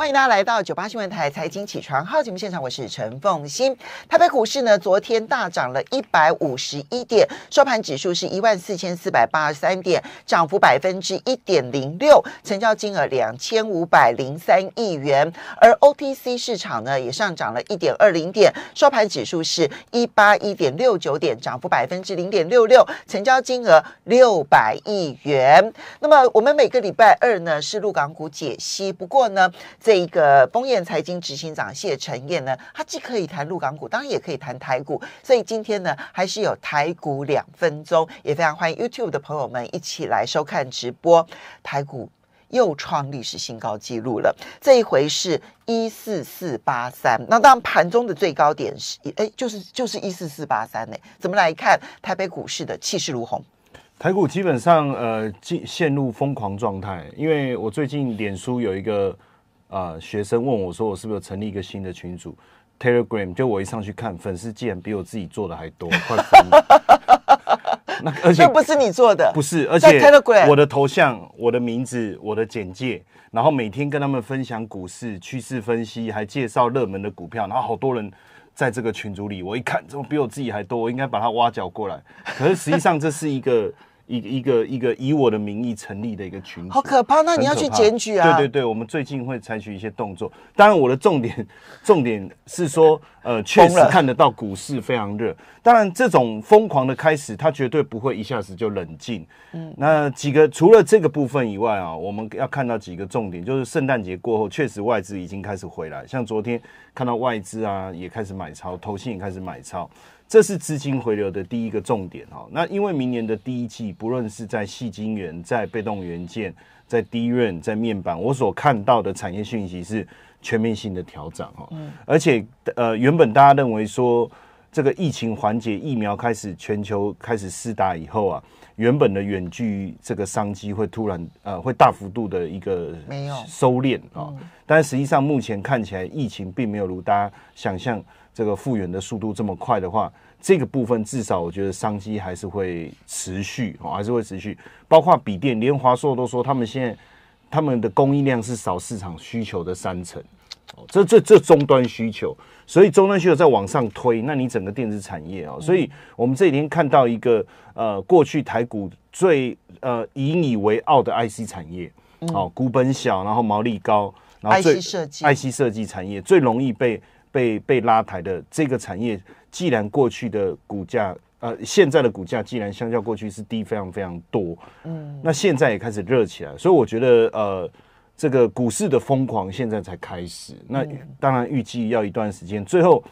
欢迎大家来到九八新闻台财经起床号节目现场，我是陈凤欣。台北股市呢，昨天大涨了一百五十一点，收盘指数是一万四千四百八十三点，涨幅百分之一点零六，成交金额两千五百零三亿元。而 OTC 市场呢，也上涨了一点二零点，收盘指数是一八一点六九点，涨幅百分之零点六六，成交金额六百亿元。那么我们每个礼拜二呢，是陆港股解析。不过呢，这一个丰彦财经执行长谢成燕呢，他既可以谈陆港股，当然也可以谈台股，所以今天呢，还是有台股两分钟，也非常欢迎 YouTube 的朋友们一起来收看直播。台股又创历史新高纪录了，这一回是一四四八三。那当然盘中的最高点是，哎，就是就是一四四八三呢，怎么来看台北股市的气势如虹？台股基本上呃进陷入疯狂状态，因为我最近脸书有一个。啊！学生问我说：“我是不是有成立一个新的群组 Telegram？” 就我一上去看，粉丝竟然比我自己做的还多，快了。那而且不是你做的，不是。而且 Telegram 我的头像、我的名字、我的简介，然后每天跟他们分享股市趋势分析，还介绍热门的股票，然后好多人在这个群组里。我一看，怎么比我自己还多？我应该把他挖角过来。可是实际上这是一个。一个一个一个以我的名义成立的一个群，好可怕！那你要去检举啊？对对对，我们最近会采取一些动作。当然，我的重点重点是说，呃，确实看得到股市非常热。当然，这种疯狂的开始，它绝对不会一下子就冷静。嗯，那几个除了这个部分以外啊，我们要看到几个重点，就是圣诞节过后，确实外资已经开始回来。像昨天看到外资啊，也开始买超，投信也开始买超。这是资金回流的第一个重点哈。那因为明年的第一季，不论是在细晶圆、在被动元件、在低润、在面板，我所看到的产业讯息是全面性的调整哈。嗯。而且呃，原本大家认为说这个疫情缓解、疫苗开始全球开始试打以后啊，原本的远距这个商机会突然呃会大幅度的一个收敛啊。但实际上目前看起来，疫情并没有如大家想象。这个复原的速度这么快的话，这个部分至少我觉得商机还是会持续，还是会持续。包括笔电，连华硕都说他们现在他们的供应量是少市场需求的三成，哦，这这这终端需求，所以终端需求在往上推，那你整个电子产业啊，所以我们这几天看到一个呃，过去台股最呃引以为傲的 IC 产业，哦，股本小，然后毛利高，然后 IC 设计，IC 设计产业最容易被。被被拉抬的这个产业，既然过去的股价，呃，现在的股价既然相较过去是低非常非常多，嗯，那现在也开始热起来，所以我觉得，呃，这个股市的疯狂现在才开始，那当然预计要一段时间，最后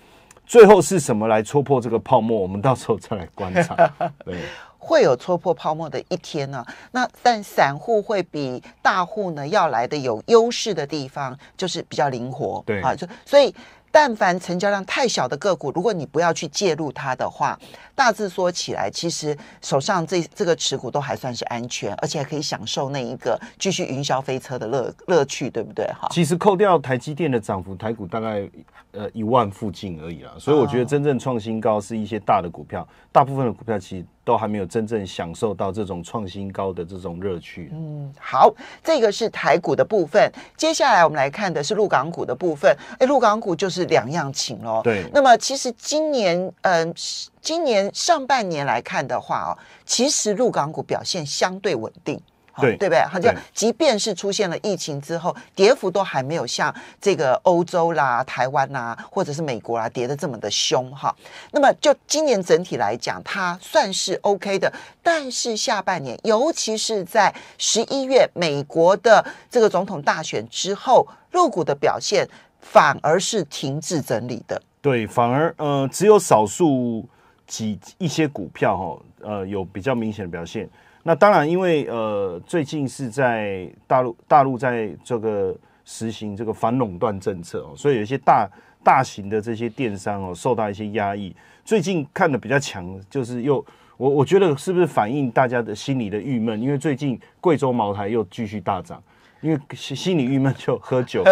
最后是什么来戳破这个泡沫？我们到时候再来观察，对，会有戳破泡沫的一天呢。那但散户会比大户呢要来的有优势的地方，就是比较灵活，对啊，就所以。但凡成交量太小的个股，如果你不要去介入它的话，大致说起来，其实手上这这个持股都还算是安全，而且可以享受那一个继续云霄飞车的乐乐趣，对不对？哈。其实扣掉台积电的涨幅，台股大概呃一万附近而已啦，所以我觉得真正创新高是一些大的股票，大部分的股票其实。都还没有真正享受到这种创新高的这种乐趣。嗯，好，这个是台股的部分，接下来我们来看的是陆港股的部分。哎，陆港股就是两样情喽。对，那么其实今年，嗯，今年上半年来看的话哦，其实陆港股表现相对稳定。对，对不对？好像即便是出现了疫情之后，跌幅都还没有像这个欧洲啦、台湾呐，或者是美国啊，跌的这么的凶哈。那么就今年整体来讲，它算是 OK 的。但是下半年，尤其是在十一月美国的这个总统大选之后，入股的表现反而是停滞整理的。对，反而呃，只有少数几一些股票哈，呃，有比较明显的表现。那当然，因为呃，最近是在大陆，大陆在这个实行这个反垄断政策哦，所以有一些大大型的这些电商哦，受到一些压抑。最近看的比较强，就是又我我觉得是不是反映大家的心理的郁闷？因为最近贵州茅台又继续大涨。因为心心里郁闷就喝酒，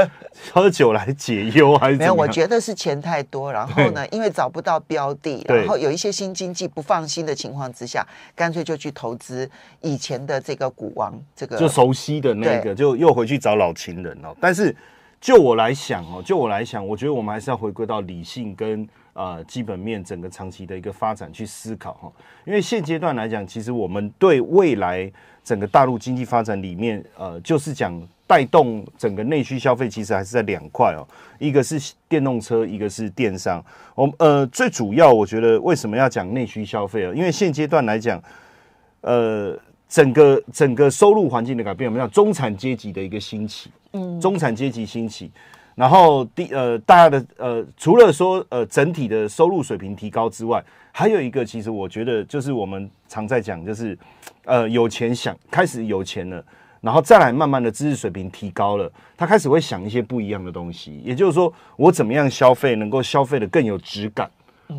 喝酒来解忧还是没有？我觉得是钱太多，然后呢，因为找不到标的，然后有一些新经济不放心的情况之下，干脆就去投资以前的这个股王，这个就熟悉的那个，就又回去找老情人哦。但是。就我来想哦，就我来想，我觉得我们还是要回归到理性跟呃基本面整个长期的一个发展去思考哈。因为现阶段来讲，其实我们对未来整个大陆经济发展里面，呃，就是讲带动整个内需消费，其实还是在两块哦，一个是电动车，一个是电商。我们呃最主要，我觉得为什么要讲内需消费啊？因为现阶段来讲，呃。整个整个收入环境的改变，我们讲中产阶级的一个兴起，嗯，中产阶级兴起，然后第呃，大家的呃，除了说呃整体的收入水平提高之外，还有一个，其实我觉得就是我们常在讲，就是呃有钱想开始有钱了，然后再来慢慢的知识水平提高了，他开始会想一些不一样的东西，也就是说，我怎么样消费能够消费的更有质感？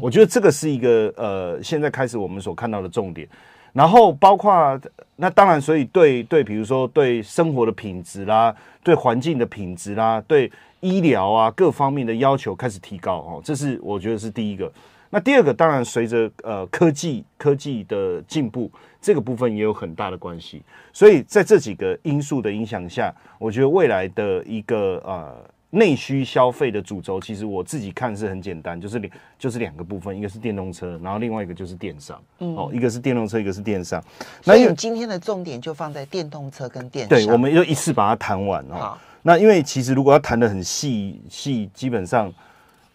我觉得这个是一个呃，现在开始我们所看到的重点。然后包括那当然，所以对对，比如说对生活的品质啦，对环境的品质啦，对医疗啊各方面的要求开始提高哦，这是我觉得是第一个。那第二个当然随着呃科技科技的进步，这个部分也有很大的关系。所以在这几个因素的影响下，我觉得未来的一个呃。内需消费的主轴，其实我自己看是很简单，就是两就是两个部分，一个是电动车，然后另外一个就是电商，哦，一个是电动车，一个是电商。那所以今天的重点就放在电动车跟电。对，我们就一次把它谈完哦。那因为其实如果要谈的很细，细基本上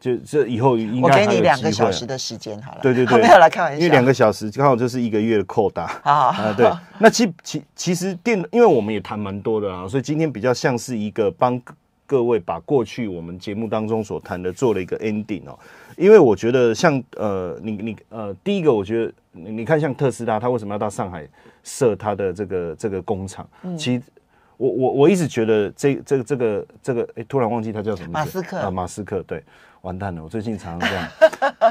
就这以后我给你两个小时的时间好了。对对对，没有来开玩笑，因为两个小时刚好就是一个月的扣大。啊，对。那其其其实电，因为我们也谈蛮多的啊，所以今天比较像是一个帮。各位把过去我们节目当中所谈的做了一个 ending 哦，因为我觉得像呃你你呃第一个我觉得你看像特斯拉，他为什么要到上海设他的这个这个工厂？其实我我我一直觉得这这这个这个哎，突然忘记他叫什么马斯克啊，马斯克对。完蛋了！我最近常常这样。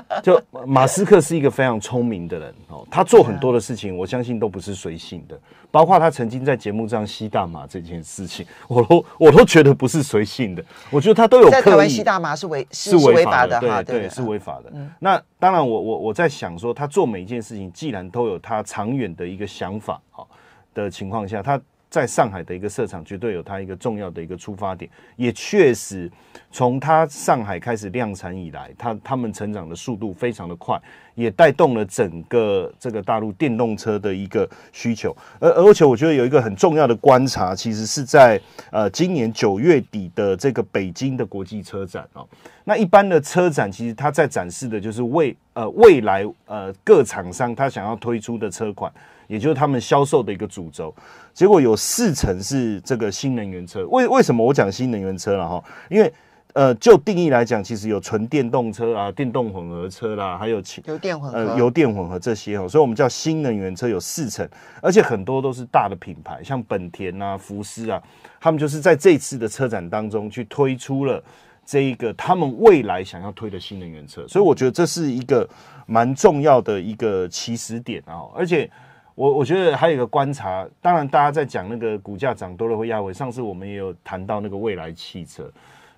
就马斯克是一个非常聪明的人哦，他做很多的事情，我相信都不是随性的。包括他曾经在节目上吸大麻这件事情，我都我都觉得不是随性的。我觉得他都有在台湾吸大麻是违是是违法的哈，对，是违法的。那当然，我我我在想说，他做每一件事情，既然都有他长远的一个想法，好的情况下，他。在上海的一个市场，绝对有它一个重要的一个出发点。也确实，从它上海开始量产以来，它它们成长的速度非常的快，也带动了整个这个大陆电动车的一个需求。而而且我觉得有一个很重要的观察，其实是在呃今年九月底的这个北京的国际车展哦。那一般的车展，其实它在展示的就是未呃未来呃各厂商它想要推出的车款。也就是他们销售的一个主轴，结果有四成是这个新能源车。为为什么我讲新能源车了哈？因为呃，就定义来讲，其实有纯电动车啊、电动混合车啦，还有汽有电混呃油电混合这些哦，所以，我们叫新能源车有四成，而且很多都是大的品牌，像本田啊、福斯啊，他们就是在这次的车展当中去推出了这一个他们未来想要推的新能源车。所以，我觉得这是一个蛮重要的一个起始点啊，而且。我我觉得还有一个观察，当然大家在讲那个股价涨多了会压回。上次我们也有谈到那个未来汽车，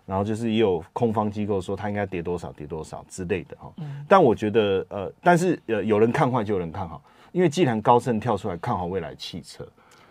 然后就是也有空方机构说它应该跌多少跌多少之类的哈。但我觉得呃，但是呃，有人看坏就有人看好，因为既然高盛跳出来看好未来汽车，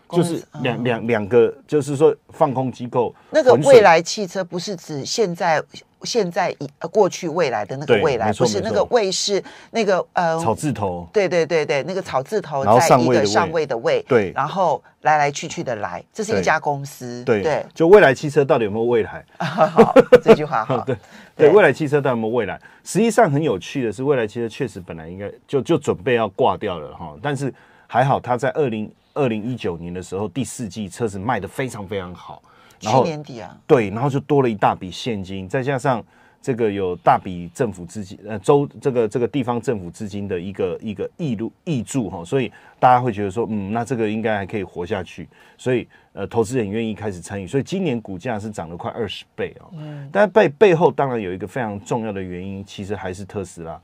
就是两两两个，就是说放空机构那个未来汽车不是指现在。现在以过去未来的那个未来，不是那个未，是那个呃草字头，对对对对，那个草字头在一个上位的位，对，然后来来去去的来，这是一家公司，对，就未来汽车到底有没有未来？好，这句话好，对对，未来汽车到底有没有未来？实际上很有趣的是，未来汽车确实本来应该就就准备要挂掉了哈，但是还好，它在二零二零一九年的时候第四季车子卖的非常非常好。去年底啊，对，然后就多了一大笔现金，再加上这个有大笔政府资金，呃，州这个这个地方政府资金的一个一个溢入溢注哈，所以大家会觉得说，嗯，那这个应该还可以活下去，所以呃，投资人愿意开始参与，所以今年股价是涨了快二十倍哦。嗯，但背背后当然有一个非常重要的原因，其实还是特斯拉，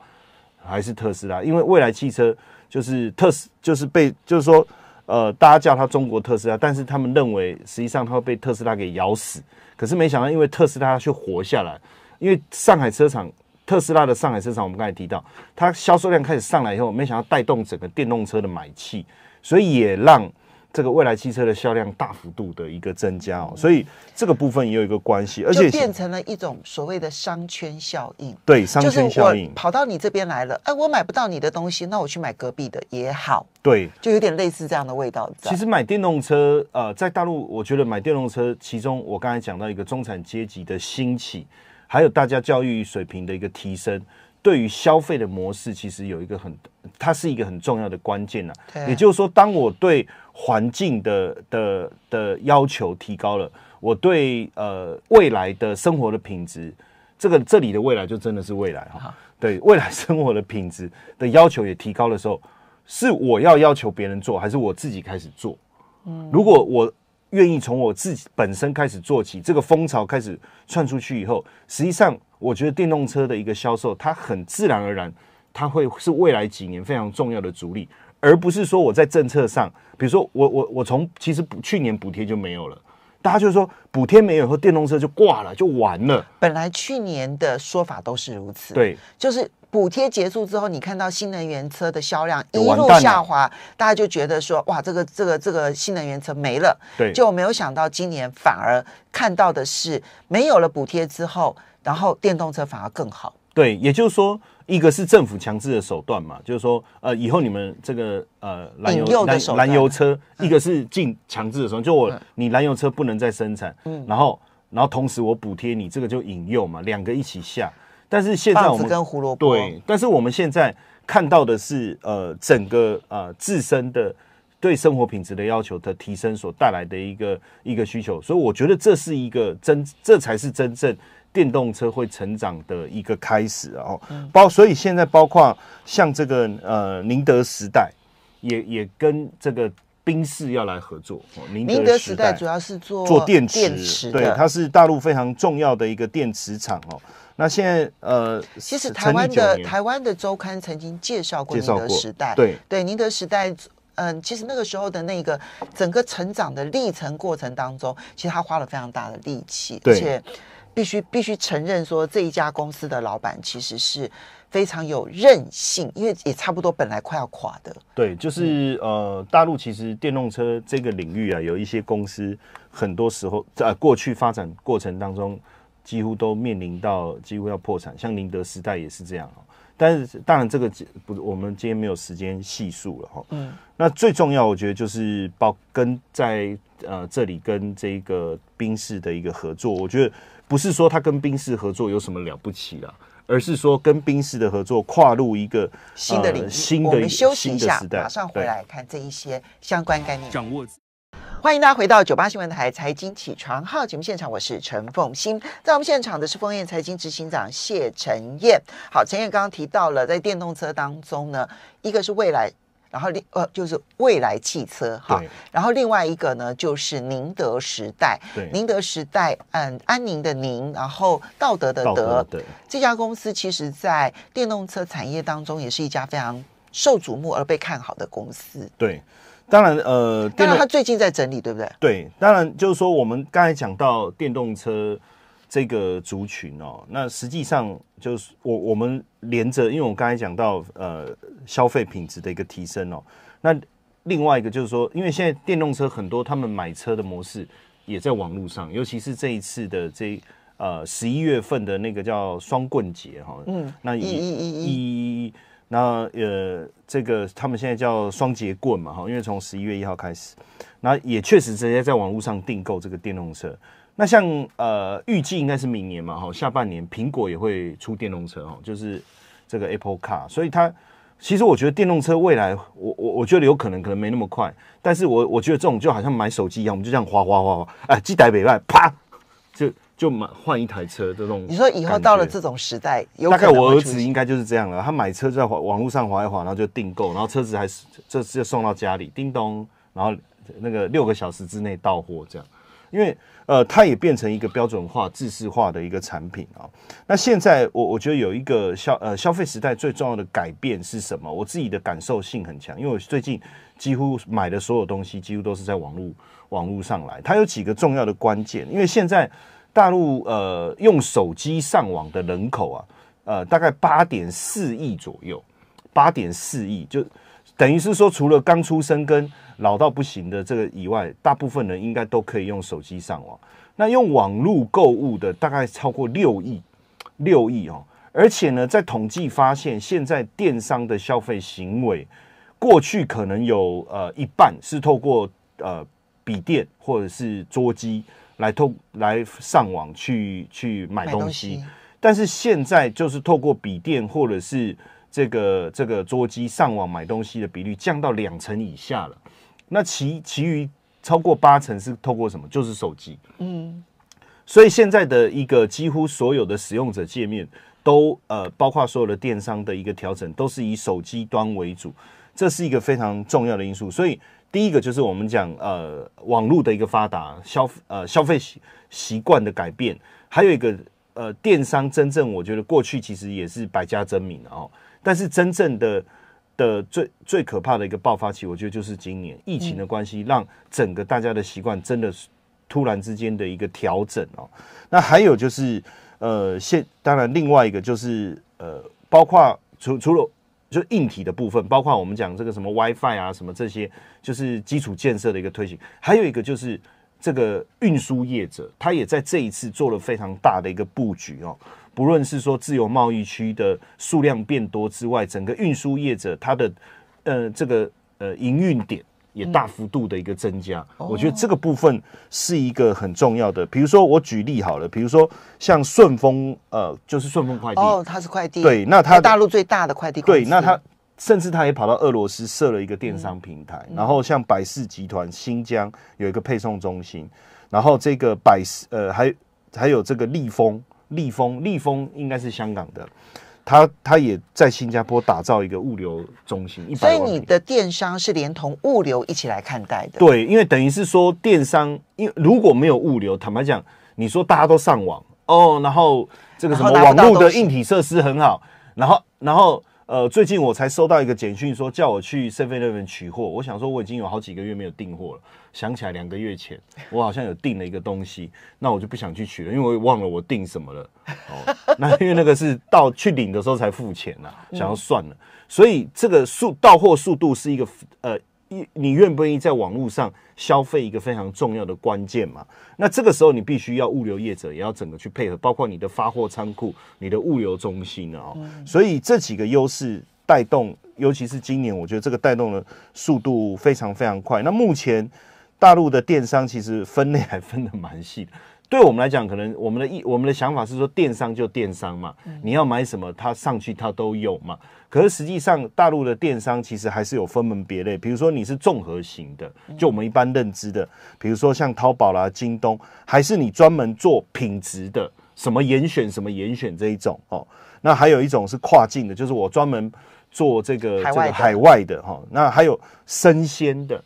还是特斯拉，因为未来汽车就是特，斯，就是被，就是说。呃，大家叫它中国特斯拉，但是他们认为实际上它会被特斯拉给咬死，可是没想到，因为特斯拉却活下来，因为上海车厂特斯拉的上海车厂，我们刚才提到，它销售量开始上来以后，没想到带动整个电动车的买气，所以也让。这个未来汽车的销量大幅度的一个增加哦，所以这个部分也有一个关系，而且变成了一种所谓的商圈效应。对，商圈效应，跑到你这边来了，哎，我买不到你的东西，那我去买隔壁的也好。对，就有点类似这样的味道。其实买电动车，呃，在大陆，我觉得买电动车，其中我刚才讲到一个中产阶级的兴起，还有大家教育水平的一个提升。对于消费的模式，其实有一个很，它是一个很重要的关键呐。也就是说，当我对环境的的的要求提高了，我对呃未来的生活的品质，这个这里的未来就真的是未来哈。对未来生活的品质的要求也提高的时候，是我要要求别人做，还是我自己开始做？嗯，如果我。愿意从我自己本身开始做起，这个风潮开始窜出去以后，实际上我觉得电动车的一个销售，它很自然而然，它会是未来几年非常重要的主力，而不是说我在政策上，比如说我我我从其实去年补贴就没有了。大家就说补贴没有后，电动车就挂了，就完了。本来去年的说法都是如此，对，就是补贴结束之后，你看到新能源车的销量一路下滑，大家就觉得说，哇，这个这个这个新能源车没了，对，就没有想到今年反而看到的是没有了补贴之后，然后电动车反而更好，对，也就是说。一个是政府强制的手段嘛，就是说，呃，以后你们这个呃，燃油燃油车，一个是禁强制的手段，就我你燃油车不能再生产，嗯，然后然后同时我补贴你，这个就引诱嘛，两个一起下。但是现在我们对，但是我们现在看到的是，呃，整个呃自身的对生活品质的要求的提升所带来的一个一个需求，所以我觉得这是一个真，这才是真正。电动车会成长的一个开始哦，包所以现在包括像这个呃宁德时代，也也跟这个冰士要来合作。宁宁德时代主要是做做电池，对，它是大陆非常重要的一个电池厂哦。那现在呃，其实台湾的台湾的周刊曾经介绍过宁德时代，对对，宁德时代嗯，其实那个时候的那个整个成长的历程过程当中，其实他花了非常大的力气，而且。必须必须承认，说这一家公司的老板其实是非常有韧性，因为也差不多本来快要垮的。对，就是呃，大陆其实电动车这个领域啊，有一些公司，很多时候在过去发展过程当中，几乎都面临到几乎要破产，像宁德时代也是这样。但是当然，这个不，我们今天没有时间细数了哈。嗯，那最重要，我觉得就是包跟在呃这里跟这个兵室的一个合作，我觉得不是说他跟兵室合作有什么了不起啦。而是说跟兵室的合作跨入一个新的领域。新的休息一下，马上回来看这一些相关概念。掌握。欢迎大家回到九八新闻台《财经起床号》节目现场，我是陈凤欣。在我们现场的是丰彦财经执行长谢成彦。好，陈彦刚刚提到了在电动车当中呢，一个是未来，然后另呃就是未来汽车哈，然后另外一个呢就是宁德时代。对，宁德时代，嗯，安宁的宁，然后道德的德，这家公司其实在电动车产业当中也是一家非常受瞩目而被看好的公司。对。当然，呃，当然，他最近在整理，对不对？对，当然就是说，我们刚才讲到电动车这个族群哦，那实际上就是我我们连着，因为我刚才讲到呃消费品质的一个提升哦，那另外一个就是说，因为现在电动车很多，他们买车的模式也在网络上，尤其是这一次的这呃十一月份的那个叫双棍节哈，嗯，那一一一一一。那呃，这个他们现在叫双节棍嘛，哈，因为从十一月一号开始，那也确实直接在网络上订购这个电动车。那像呃，预计应该是明年嘛，哈，下半年苹果也会出电动车，哈，就是这个 Apple Car。所以它其实我觉得电动车未来，我我我觉得有可能可能没那么快，但是我我觉得这种就好像买手机一样，我们就这样哗哗哗哗，哎，机台北外啪就。就买换一台车这种，你说以后到了这种时代，大概我儿子应该就是这样了。他买车在网路上划一划，然后就订购，然后车子还是这次送到家里，叮咚，然后那个六个小时之内到货这样。因为呃，它也变成一个标准化、制式化的一个产品啊。那现在我我觉得有一个消呃消费时代最重要的改变是什么？我自己的感受性很强，因为我最近几乎买的所有东西几乎都是在网络网络上来。它有几个重要的关键，因为现在。大陆呃用手机上网的人口啊，呃大概八点四亿左右，八点四亿就等于是说，除了刚出生跟老到不行的这个以外，大部分人应该都可以用手机上网。那用网络购物的大概超过六亿，六亿哦。而且呢，在统计发现，现在电商的消费行为，过去可能有呃一半是透过呃笔电或者是桌机。来通来上网去去买东西，但是现在就是透过笔电或者是这个这个桌机上网买东西的比率降到两成以下了，那其其余超过八成是透过什么？就是手机。嗯，所以现在的一个几乎所有的使用者界面都呃，包括所有的电商的一个调整，都是以手机端为主，这是一个非常重要的因素，所以。第一个就是我们讲呃网络的一个发达消呃消费习习惯的改变，还有一个呃电商真正我觉得过去其实也是百家争鸣哦，但是真正的的最最可怕的一个爆发期，我觉得就是今年疫情的关系，让整个大家的习惯真的是突然之间的一个调整哦。那还有就是呃现当然另外一个就是呃包括除除了。就硬体的部分，包括我们讲这个什么 WiFi 啊，什么这些，就是基础建设的一个推行。还有一个就是这个运输业者，他也在这一次做了非常大的一个布局哦。不论是说自由贸易区的数量变多之外，整个运输业者他的呃这个呃营运点。也大幅度的一个增加，我觉得这个部分是一个很重要的。比如说，我举例好了，比如说像顺丰，呃，就是顺丰快递哦，它是快递对，那它大陆最大的快递对，那它甚至它也跑到俄罗斯设了一个电商平台，然后像百世集团新疆有一个配送中心，然后这个百世呃，还还有这个利丰，利丰，利丰应该是香港的。他他也在新加坡打造一个物流中心，所以你的电商是连同物流一起来看待的。对，因为等于是说电商，因为如果没有物流，坦白讲，你说大家都上网哦，然后这个什么网络的硬体设施很好，然后然后。呃，最近我才收到一个简讯，说叫我去 Seven Eleven 取货。我想说，我已经有好几个月没有订货了。想起来两个月前，我好像有订了一个东西，那我就不想去取了，因为我忘了我订什么了。哦，那因为那个是到去领的时候才付钱呐，想要算了。所以这个速到货速度是一个呃。你你愿不愿意在网络上消费一个非常重要的关键嘛？那这个时候你必须要物流业者也要整个去配合，包括你的发货仓库、你的物流中心啊。所以这几个优势带动，尤其是今年，我觉得这个带动的速度非常非常快。那目前大陆的电商其实分类还分的蛮细的。对我们来讲，可能我们的意我们的想法是说，电商就电商嘛，你要买什么，它上去它都有嘛。可是实际上，大陆的电商其实还是有分门别类。比如说，你是综合型的，就我们一般认知的，比如说像淘宝啦、京东，还是你专门做品质的，什么严选、什么严选这一种哦。那还有一种是跨境的，就是我专门做这个海外的哈。那还有生鲜的。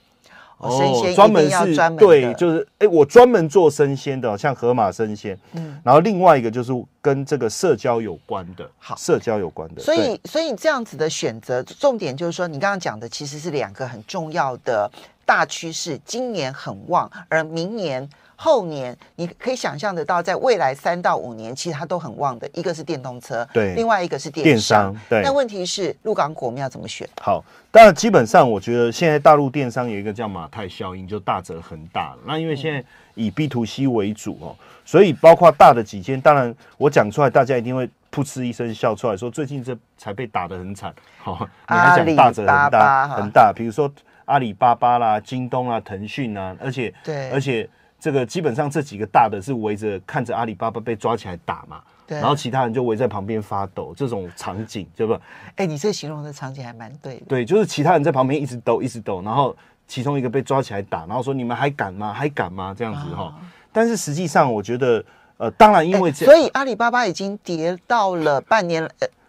哦，专门是，对，就是，哎，我专门做生鲜的，像河马生鲜，嗯，然后另外一个就是跟这个社交有关的，好，社交有关的，所以，所以这样子的选择，重点就是说，你刚刚讲的其实是两个很重要的大趋势，今年很旺，而明年。后年你可以想象得到，在未来三到五年，其实它都很旺的。一个是电动车，对；另外一个是电商，对。但问题是，陆港股我们要怎么选？好，当然基本上，我觉得现在大陆电商有一个叫马太效应，就大者恒大。那因为现在以 B to C 为主哦，所以包括大的几间，当然我讲出来，大家一定会噗嗤一声笑出来，说最近这才被打的很惨。好，你还讲大者很大，很大，比如说阿里巴巴啦、京东啊、腾讯啊，而且对，而且。这个基本上这几个大的是围着看着阿里巴巴被抓起来打嘛，然后其他人就围在旁边发抖，这种场景对不？哎，你这形容的场景还蛮对。对，就是其他人在旁边一直抖一直抖，然后其中一个被抓起来打，然后说你们还敢吗？还敢吗？这样子哈。但是实际上我觉得，呃，当然因为所以阿里巴巴已经跌到了半年。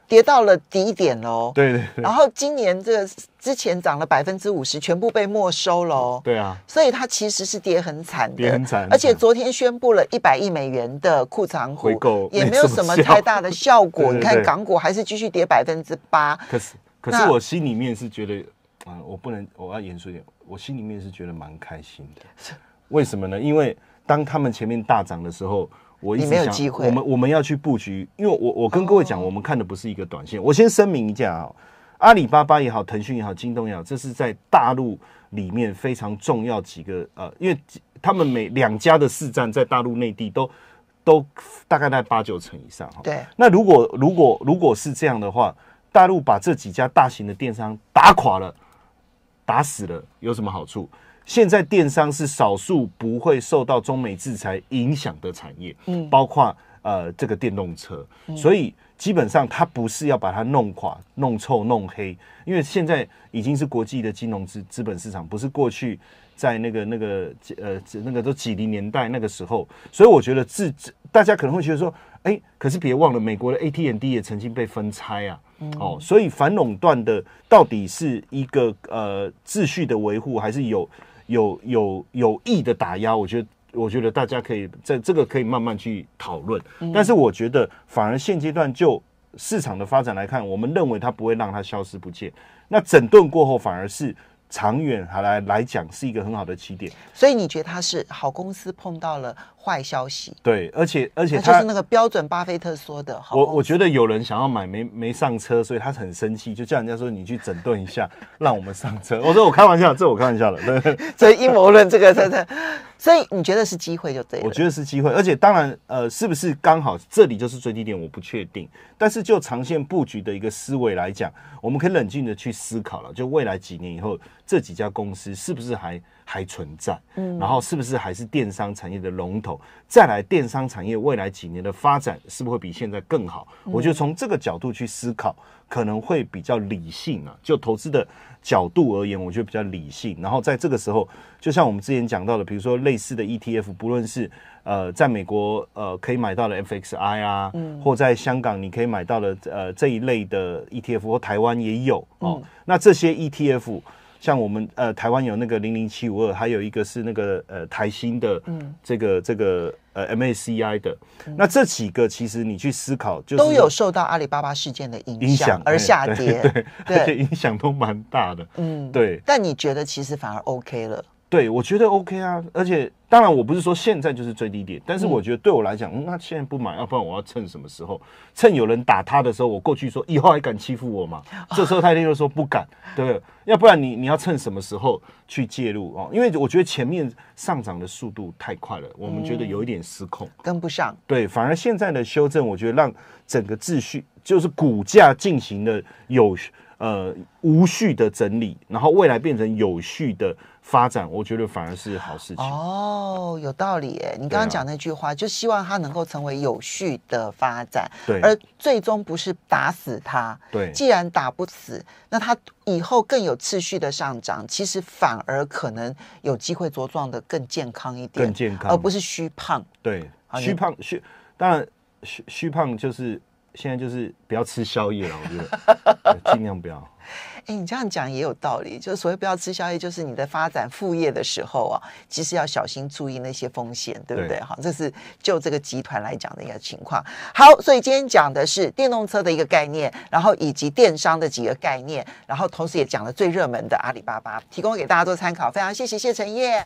跌到了低点喽，对对对，然后今年这之前涨了百分之五十，全部被没收喽，对啊，所以它其实是跌很惨的，跌很惨，而且昨天宣布了一百亿美元的库藏回购，也没有什么太大的效果。你看港股还是继续跌百分之八。可是可是我心里面是觉得，嗯，我不能，我要严肃点，我心里面是觉得蛮开心的。为什么呢？因为当他们前面大涨的时候。我一直没有机会。我们我们要去布局，因为我我跟各位讲，我们看的不是一个短线。我先声明一下啊，阿里巴巴也好，腾讯也好，京东也好，这是在大陆里面非常重要几个呃，因为他们每两家的市占在大陆内地都都大概在八九成以上哈。对。那如果如果如果是这样的话，大陆把这几家大型的电商打垮了、打死了，有什么好处？现在电商是少数不会受到中美制裁影响的产业，嗯，包括呃这个电动车，所以基本上它不是要把它弄垮、弄臭、弄黑，因为现在已经是国际的金融资资本市场，不是过去在那个那个呃那个都几零年代那个时候，所以我觉得自大家可能会觉得说，哎，可是别忘了美国的 AT&T 也曾经被分拆啊，哦，所以反垄断的到底是一个呃秩序的维护，还是有？有有有意的打压，我觉得，我觉得大家可以在这个可以慢慢去讨论。但是，我觉得反而现阶段就市场的发展来看，我们认为它不会让它消失不见。那整顿过后，反而是。长远还来来讲是一个很好的起点，所以你觉得它是好公司碰到了坏消息？对，而且而且他就是那个标准巴菲特说的。我我觉得有人想要买没没上车，所以他很生气，就叫人家说你去整顿一下，让我们上车。我说我开玩笑，这我开玩笑了。以 阴谋论这个真的。所以你觉得是机会就对了，我觉得是机会，而且当然，呃，是不是刚好这里就是最低点，我不确定。但是就长线布局的一个思维来讲，我们可以冷静的去思考了。就未来几年以后，这几家公司是不是还还存在？嗯，然后是不是还是电商产业的龙头？再来，电商产业未来几年的发展是不是会比现在更好？我得从这个角度去思考。可能会比较理性啊，就投资的角度而言，我觉得比较理性。然后在这个时候，就像我们之前讲到的，比如说类似的 ETF，不论是呃在美国呃可以买到的 FXI 啊，嗯、或在香港你可以买到的呃这一类的 ETF，或台湾也有哦。那这些 ETF。像我们呃，台湾有那个零零七五二，还有一个是那个呃台新的，嗯，这个这个呃 MACI 的，那这几个其实你去思考，就都有受到阿里巴巴事件的影响而下跌，对对，影响都蛮大的，嗯，对。但你觉得其实反而 OK 了。对，我觉得 OK 啊，而且当然我不是说现在就是最低点，但是我觉得对我来讲，那现在不买，要不然我要趁什么时候？趁有人打他的时候，我过去说，以后还敢欺负我吗？这时候他一定说不敢，对不对？要不然你你要趁什么时候去介入哦？因为我觉得前面上涨的速度太快了，我们觉得有一点失控，跟不上。对，反而现在的修正，我觉得让整个秩序就是股价进行了有呃无序的整理，然后未来变成有序的。发展，我觉得反而是好事情哦，有道理。你刚刚讲那句话，就希望它能够成为有序的发展，对，而最终不是打死它。对，既然打不死，那它以后更有次序的上涨，其实反而可能有机会茁壮的更健康一点，更健康，而不是虚胖。对，虚胖，虚，然虚虚胖就是。现在就是不要吃宵夜了，我觉得 尽量不要。哎，你这样讲也有道理，就是所谓不要吃宵夜，就是你在发展副业的时候啊，其实要小心注意那些风险，对不对？好，这是就这个集团来讲的一个情况。好，所以今天讲的是电动车的一个概念，然后以及电商的几个概念，然后同时也讲了最热门的阿里巴巴，提供给大家做参考。非常谢谢谢成业。